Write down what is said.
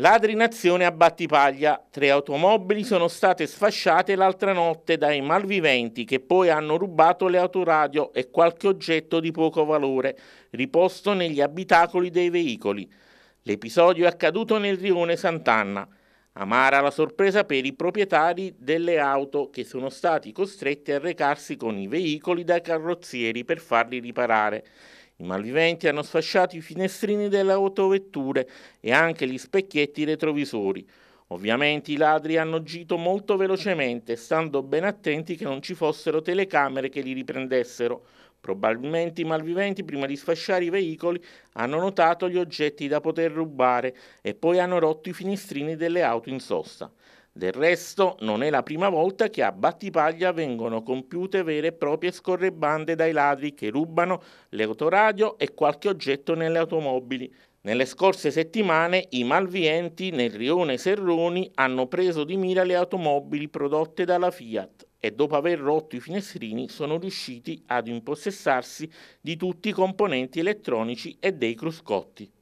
Ladri in azione a Battipaglia. Tre automobili sono state sfasciate l'altra notte dai malviventi che poi hanno rubato le autoradio e qualche oggetto di poco valore riposto negli abitacoli dei veicoli. L'episodio è accaduto nel rione Sant'Anna. Amara la sorpresa per i proprietari delle auto che sono stati costretti a recarsi con i veicoli dai carrozzieri per farli riparare. I malviventi hanno sfasciato i finestrini delle autovetture e anche gli specchietti retrovisori. Ovviamente i ladri hanno agito molto velocemente, stando ben attenti che non ci fossero telecamere che li riprendessero. Probabilmente i malviventi, prima di sfasciare i veicoli, hanno notato gli oggetti da poter rubare e poi hanno rotto i finestrini delle auto in sosta. Del resto non è la prima volta che a Battipaglia vengono compiute vere e proprie scorrebande dai ladri che rubano le autoradio e qualche oggetto nelle automobili. Nelle scorse settimane i malvienti nel rione Serroni hanno preso di mira le automobili prodotte dalla Fiat e dopo aver rotto i finestrini sono riusciti ad impossessarsi di tutti i componenti elettronici e dei cruscotti.